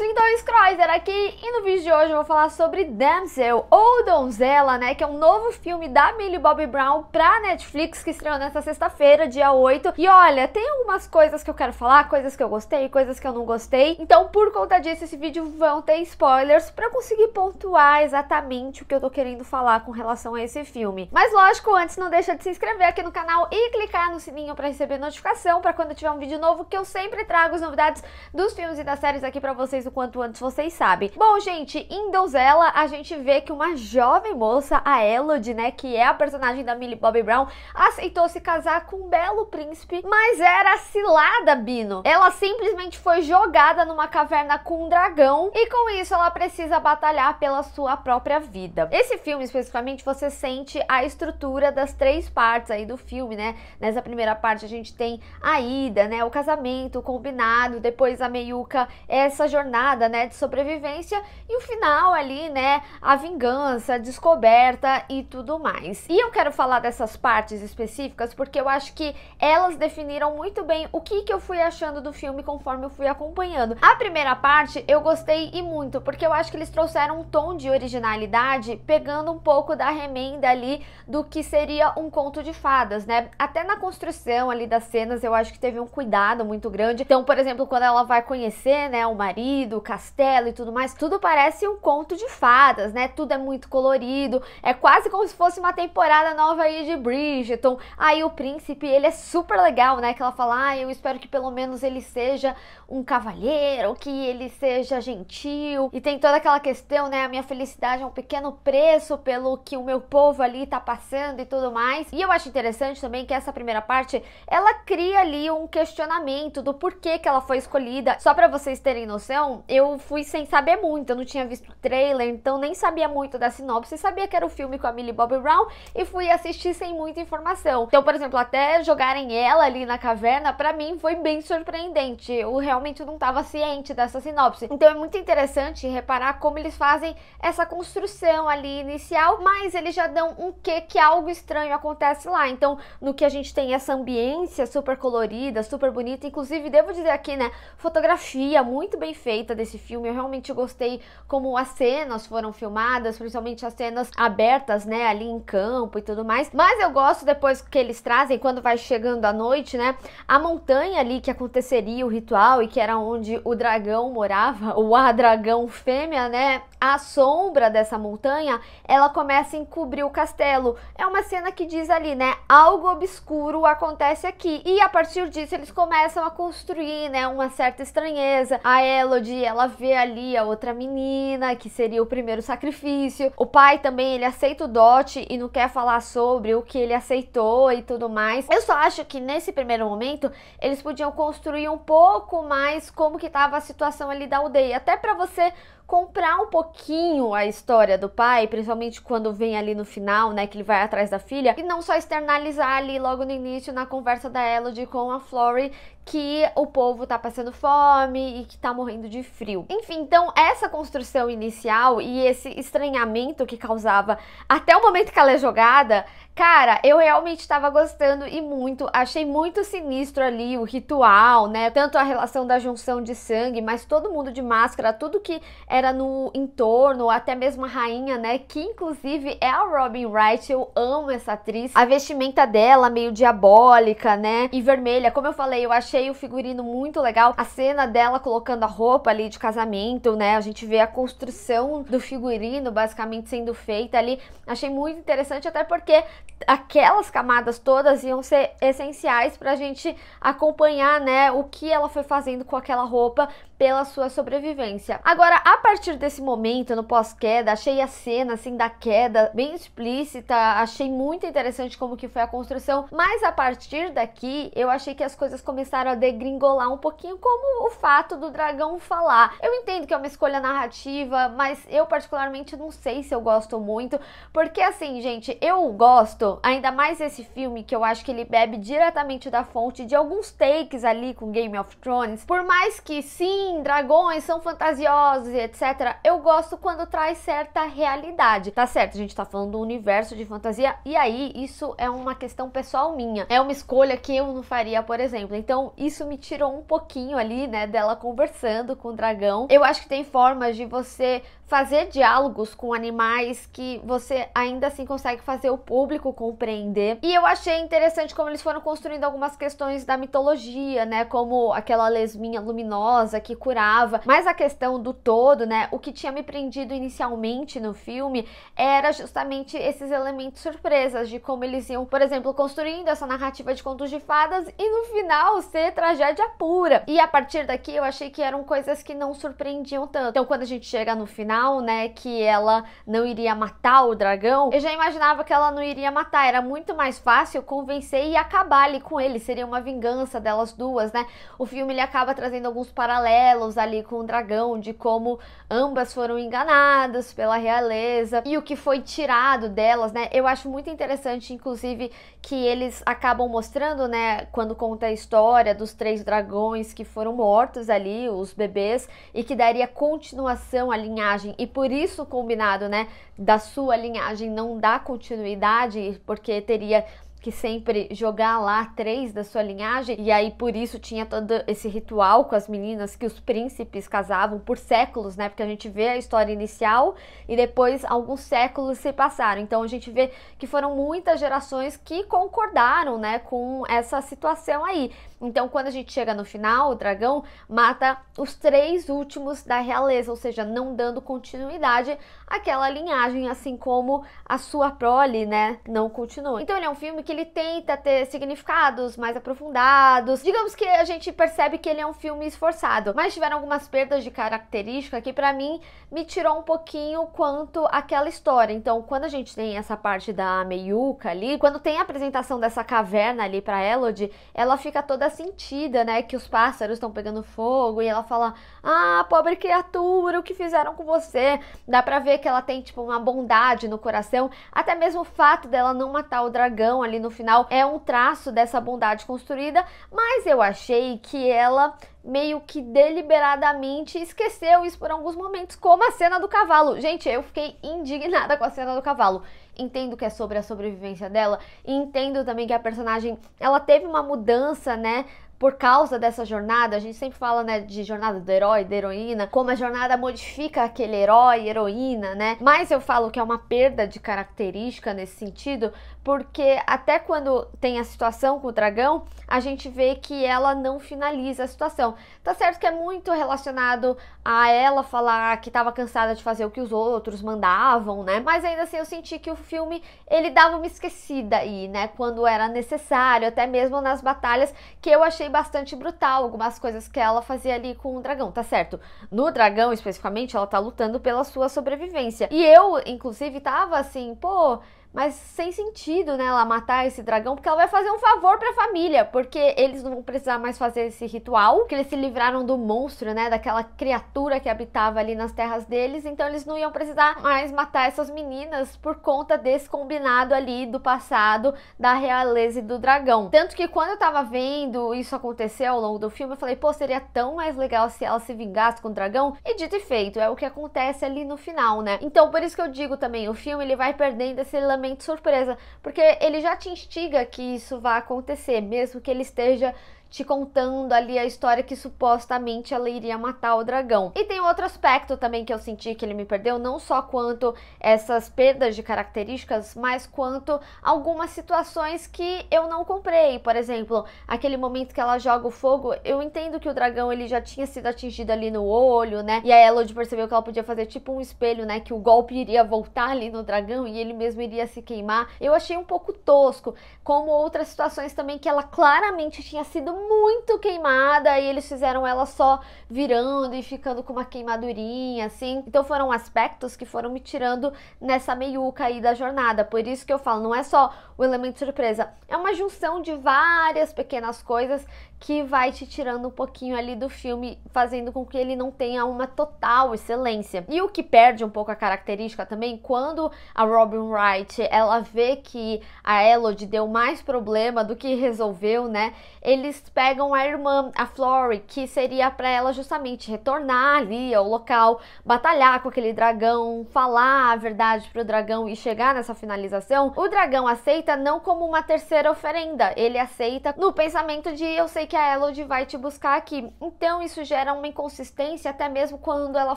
Lindões então, Croiser aqui e no vídeo de hoje eu vou falar sobre Damsel ou Donzela, né, que é um novo filme da Millie Bobby Brown pra Netflix que estreou nessa sexta-feira, dia 8. E olha, tem algumas coisas que eu quero falar, coisas que eu gostei, coisas que eu não gostei. Então, por conta disso, esse vídeo vão ter spoilers pra conseguir pontuar exatamente o que eu tô querendo falar com relação a esse filme. Mas lógico, antes não deixa de se inscrever aqui no canal e clicar no sininho pra receber notificação pra quando tiver um vídeo novo que eu sempre trago as novidades dos filmes e das séries aqui pra vocês o quanto antes, vocês sabem. Bom, gente, em Donzela, a gente vê que uma jovem moça, a Elodie, né, que é a personagem da Millie Bobby Brown, aceitou se casar com um belo príncipe, mas era cilada, Bino. Ela simplesmente foi jogada numa caverna com um dragão e com isso ela precisa batalhar pela sua própria vida. Esse filme, especificamente, você sente a estrutura das três partes aí do filme, né? Nessa primeira parte a gente tem a ida, né, o casamento, o combinado, depois a meiuca, essa jornada jornada, né, de sobrevivência e o final ali, né, a vingança, a descoberta e tudo mais. E eu quero falar dessas partes específicas porque eu acho que elas definiram muito bem o que que eu fui achando do filme conforme eu fui acompanhando. A primeira parte eu gostei e muito, porque eu acho que eles trouxeram um tom de originalidade, pegando um pouco da remenda ali do que seria um conto de fadas, né? Até na construção ali das cenas, eu acho que teve um cuidado muito grande. Então, por exemplo, quando ela vai conhecer, né, o marido do castelo e tudo mais, tudo parece um conto de fadas, né? Tudo é muito colorido, é quase como se fosse uma temporada nova aí de Bridgerton. Aí o príncipe, ele é super legal, né? Que ela fala, ah, eu espero que pelo menos ele seja um cavalheiro, que ele seja gentil. E tem toda aquela questão, né? A minha felicidade é um pequeno preço pelo que o meu povo ali tá passando e tudo mais. E eu acho interessante também que essa primeira parte, ela cria ali um questionamento do porquê que ela foi escolhida. Só para vocês terem noção, eu fui sem saber muito, eu não tinha visto o trailer, então nem sabia muito da sinopse, sabia que era o filme com a Millie Bobby Brown e fui assistir sem muita informação. Então, por exemplo, até jogarem ela ali na caverna, para mim foi bem surpreendente. Eu realmente não estava ciente dessa sinopse. Então é muito interessante reparar como eles fazem essa construção ali inicial, mas eles já dão um quê que algo estranho acontece lá. Então, no que a gente tem essa ambiência super colorida, super bonita, inclusive devo dizer aqui, né, fotografia muito bem feita desse filme. Eu realmente gostei como as cenas foram filmadas, principalmente as cenas abertas, né, ali em campo e tudo mais. Mas eu gosto depois que eles trazem, quando vai chegando a noite, né, a montanha ali que aconteceria o ritual e que era onde o dragão morava, ou a dragão fêmea, né, a sombra dessa montanha, ela começa a encobrir o castelo. É uma cena que diz ali, né, algo obscuro acontece aqui. E a partir disso eles começam a construir, né, uma certa estranheza. A Elodie de ela ver ali a outra menina, que seria o primeiro sacrifício. O pai também, ele aceita o dote e não quer falar sobre o que ele aceitou e tudo mais. Eu só acho que nesse primeiro momento eles podiam construir um pouco mais como que tava a situação ali da aldeia, até para você comprar um pouquinho a história do pai, principalmente quando vem ali no final, né, que ele vai atrás da filha, e não só externalizar ali logo no início na conversa da Elodie com a Flory que o povo tá passando fome e que tá morrendo de frio. Enfim, então essa construção inicial e esse estranhamento que causava até o momento que ela é jogada Cara, eu realmente tava gostando e muito. Achei muito sinistro ali o ritual, né? Tanto a relação da junção de sangue, mas todo mundo de máscara, tudo que era no entorno, até mesmo a rainha, né? Que inclusive é a Robin Wright. Eu amo essa atriz. A vestimenta dela, meio diabólica, né? E vermelha. Como eu falei, eu achei o figurino muito legal. A cena dela colocando a roupa ali de casamento, né? A gente vê a construção do figurino basicamente sendo feita ali. Achei muito interessante, até porque aquelas camadas todas iam ser essenciais para a gente acompanhar, né, o que ela foi fazendo com aquela roupa pela sua sobrevivência. Agora, a partir desse momento, no pós-queda, achei a cena, assim, da queda bem explícita, achei muito interessante como que foi a construção, mas a partir daqui, eu achei que as coisas começaram a degringolar um pouquinho, como o fato do dragão falar. Eu entendo que é uma escolha narrativa, mas eu particularmente não sei se eu gosto muito, porque assim, gente, eu gosto Ainda mais esse filme que eu acho que ele bebe diretamente da fonte de alguns takes ali com Game of Thrones. Por mais que sim, dragões são fantasiosos e etc, eu gosto quando traz certa realidade. Tá certo, a gente tá falando do universo de fantasia e aí isso é uma questão pessoal minha. É uma escolha que eu não faria, por exemplo. Então, isso me tirou um pouquinho ali, né, dela conversando com o dragão. Eu acho que tem formas de você fazer diálogos com animais que você ainda assim consegue fazer o público compreender. E eu achei interessante como eles foram construindo algumas questões da mitologia, né? Como aquela lesminha luminosa que curava. Mas a questão do todo, né? O que tinha me prendido inicialmente no filme era justamente esses elementos surpresas de como eles iam, por exemplo, construindo essa narrativa de contos de fadas e no final ser tragédia pura. E a partir daqui eu achei que eram coisas que não surpreendiam tanto. Então quando a gente chega no final final, né, que ela não iria matar o dragão, eu já imaginava que ela não iria matar. Era muito mais fácil convencer e acabar ali com ele. Seria uma vingança delas duas, né? O filme ele acaba trazendo alguns paralelos ali com o dragão, de como ambas foram enganadas pela realeza e o que foi tirado delas, né? Eu acho muito interessante, inclusive, que eles acabam mostrando, né, quando conta a história dos três dragões que foram mortos ali, os bebês, e que daria continuação à linhagem linhagem e por isso combinado, né, da sua linhagem não dá continuidade, porque teria que sempre jogar lá três da sua linhagem, e aí por isso tinha todo esse ritual com as meninas que os príncipes casavam por séculos, né? Porque a gente vê a história inicial e depois alguns séculos se passaram. Então a gente vê que foram muitas gerações que concordaram, né, com essa situação aí. Então, quando a gente chega no final, o dragão mata os três últimos da realeza, ou seja, não dando continuidade àquela linhagem, assim como a sua prole, né, não continua. Então, ele é um filme que ele tenta ter significados mais aprofundados. Digamos que a gente percebe que ele é um filme esforçado, mas tiveram algumas perdas de característica que para mim me tirou um pouquinho quanto àquela história. Então, quando a gente tem essa parte da Meiuca ali, quando tem a apresentação dessa caverna ali para Elodie, ela fica toda toda sentida, né? Que os pássaros estão pegando fogo e ela fala: Ah, pobre criatura, o que fizeram com você? Dá pra ver que ela tem, tipo, uma bondade no coração. Até mesmo o fato dela não matar o dragão ali no final é um traço dessa bondade construída, mas eu achei que ela meio que deliberadamente esqueceu isso por alguns momentos, como a cena do cavalo. Gente, eu fiquei indignada com a cena do cavalo. Entendo que é sobre a sobrevivência dela e entendo também que a personagem, ela teve uma mudança, né, por causa dessa jornada, a gente sempre fala, né, de jornada do herói, da heroína, como a jornada modifica aquele herói, heroína, né? Mas eu falo que é uma perda de característica nesse sentido, porque até quando tem a situação com o dragão, a gente vê que ela não finaliza a situação. Tá certo que é muito relacionado a ela falar que estava cansada de fazer o que os outros mandavam, né? Mas ainda assim eu senti que o filme ele dava uma esquecida aí, né? Quando era necessário, até mesmo nas batalhas que eu achei bastante brutal algumas coisas que ela fazia ali com o dragão, tá certo? No dragão especificamente, ela tá lutando pela sua sobrevivência. E eu, inclusive, tava assim, pô, mas sem sentido, né, ela matar esse dragão, porque ela vai fazer um favor para a família, porque eles não vão precisar mais fazer esse ritual, que eles se livraram do monstro, né, daquela criatura que habitava ali nas terras deles, então eles não iam precisar mais matar essas meninas por conta desse combinado ali do passado da realeza e do dragão. Tanto que quando eu tava vendo isso acontecer ao longo do filme, eu falei, pô, seria tão mais legal se ela se vingasse com o dragão. E dito e feito, é o que acontece ali no final, né? Então, por isso que eu digo também, o filme ele vai perdendo esse elemento surpresa, porque ele já te instiga que isso vai acontecer, mesmo que ele esteja te contando ali a história que supostamente ela iria matar o dragão. E tem outro aspecto também que eu senti que ele me perdeu, não só quanto essas perdas de características, mas quanto algumas situações que eu não comprei. Por exemplo, aquele momento que ela joga o fogo, eu entendo que o dragão ele já tinha sido atingido ali no olho, né? E a Elodie percebeu que ela podia fazer tipo um espelho, né? Que o golpe iria voltar ali no dragão e ele mesmo iria se queimar. Eu achei um pouco tosco, como outras situações também que ela claramente tinha sido muito queimada e eles fizeram ela só virando e ficando com uma queimadurinha, assim. Então foram aspectos que foram me tirando nessa meiuca aí da jornada. Por isso que eu falo, não é só o elemento surpresa, é uma junção de várias pequenas coisas que vai te tirando um pouquinho ali do filme, fazendo com que ele não tenha uma total excelência. E o que perde um pouco a característica também, quando a Robin Wright, ela vê que a Elodie deu mais problema do que resolveu, né? Eles pegam a irmã, a Flory, que seria para ela justamente retornar ali ao local, batalhar com aquele dragão, falar a verdade pro dragão e chegar nessa finalização. O dragão aceita não como uma terceira oferenda, ele aceita no pensamento de eu sei que a Elodie vai te buscar aqui. Então isso gera uma inconsistência, até mesmo quando ela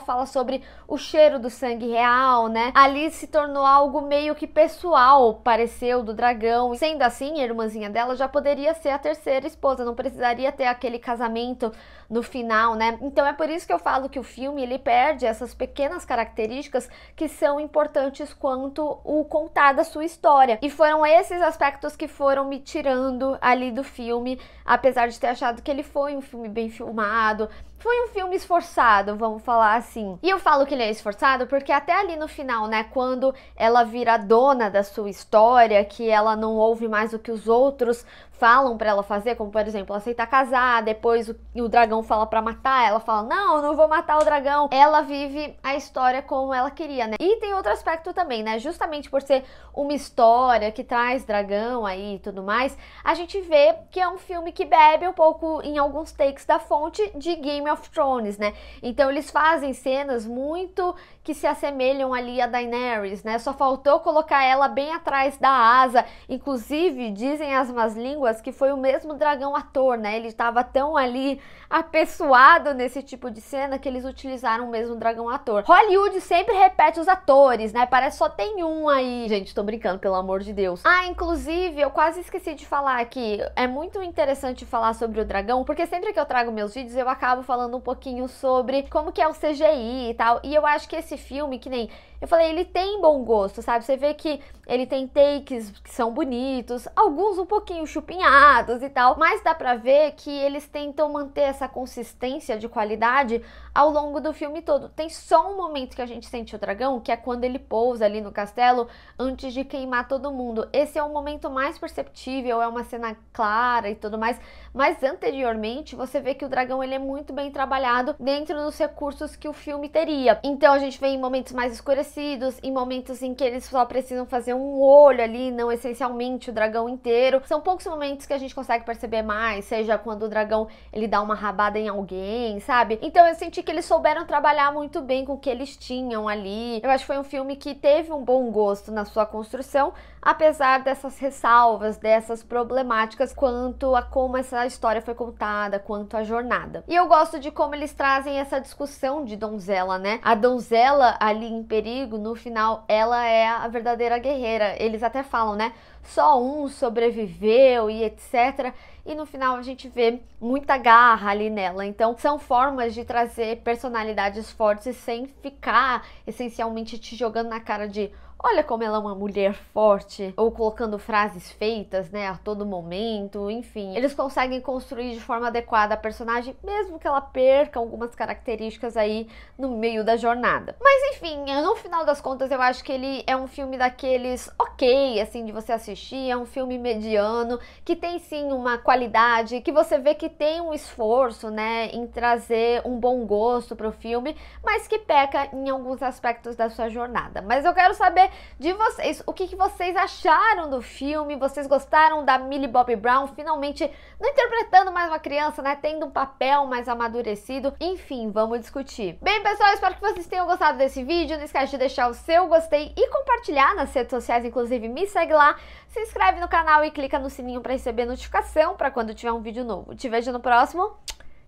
fala sobre o cheiro do sangue real, né? Ali se tornou algo meio que pessoal, pareceu, do dragão. Sendo assim, a irmãzinha dela já poderia ser a terceira esposa, não precisaria ter aquele casamento no final, né? Então é por isso que eu falo que o filme ele perde essas pequenas características que são importantes quanto o contar da sua história. E foram esses aspectos que foram me tirando ali do filme, apesar de ter achado que ele foi um filme bem filmado, foi um filme esforçado, vamos falar assim. E eu falo que ele é esforçado porque até ali no final, né, quando ela vira dona da sua história, que ela não ouve mais o que os outros falam para ela fazer, como por exemplo, aceitar casar, depois o, o dragão fala para matar, ela fala: "Não, eu não vou matar o dragão". Ela vive a história como ela queria, né? E tem outro aspecto também, né? Justamente por ser uma história que traz dragão aí e tudo mais, a gente vê que é um filme que bebe um pouco em alguns takes da fonte de Game of Thrones, né? Então eles fazem cenas muito que se assemelham ali a Daenerys, né? Só faltou colocar ela bem atrás da asa. Inclusive, dizem as más línguas que foi o mesmo dragão ator, né? Ele estava tão ali apessoado nesse tipo de cena que eles utilizaram o mesmo dragão ator. Hollywood sempre repete os atores, né? Parece só tem um aí. Gente, tô brincando, pelo amor de Deus. Ah, inclusive, eu quase esqueci de falar aqui. É muito interessante falar sobre o dragão, porque sempre que eu trago meus vídeos, eu acabo falando um pouquinho sobre como que é o CGI e tal. E eu acho que esse filme, que nem eu falei, ele tem bom gosto, sabe? Você vê que ele tem takes que são bonitos, alguns um pouquinho chupinhos alinhados e tal, mas dá pra ver que eles tentam manter essa consistência de qualidade ao longo do filme todo. Tem só um momento que a gente sente o dragão, que é quando ele pousa ali no castelo antes de queimar todo mundo. Esse é o momento mais perceptível, é uma cena clara e tudo mais, mas anteriormente você vê que o dragão ele é muito bem trabalhado dentro dos recursos que o filme teria. Então a gente vê em momentos mais escurecidos, em momentos em que eles só precisam fazer um olho ali, não essencialmente o dragão inteiro. São poucos momentos momentos que a gente consegue perceber mais, seja quando o dragão ele dá uma rabada em alguém, sabe? Então eu senti que eles souberam trabalhar muito bem com o que eles tinham ali. Eu acho que foi um filme que teve um bom gosto na sua construção, apesar dessas ressalvas, dessas problemáticas quanto a como essa história foi contada, quanto a jornada. E eu gosto de como eles trazem essa discussão de donzela, né? A donzela ali em perigo, no final, ela é a verdadeira guerreira. Eles até falam, né? Só um sobreviveu e etc. E no final a gente vê muita garra ali nela. Então são formas de trazer personalidades fortes sem ficar essencialmente te jogando na cara de olha como ela é uma mulher forte, ou colocando frases feitas, né, a todo momento, enfim. Eles conseguem construir de forma adequada a personagem, mesmo que ela perca algumas características aí no meio da jornada. Mas enfim, no final das contas eu acho que ele é um filme daqueles ok, assim, de você assistir, é um filme mediano, que tem sim uma qualidade, que você vê que tem um esforço, né, em trazer um bom gosto pro filme, mas que peca em alguns aspectos da sua jornada. Mas eu quero saber de vocês o que, que vocês acharam do filme, vocês gostaram da Millie Bobby Brown finalmente não interpretando mais uma criança, né? Tendo um papel mais amadurecido. Enfim, vamos discutir. Bem, pessoal, espero que vocês tenham gostado desse vídeo. Não esquece de deixar o seu gostei e compartilhar nas redes sociais, inclusive me segue lá, se inscreve no canal e clica no sininho para receber notificação para quando tiver um vídeo novo. Te vejo no próximo.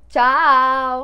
Tchau!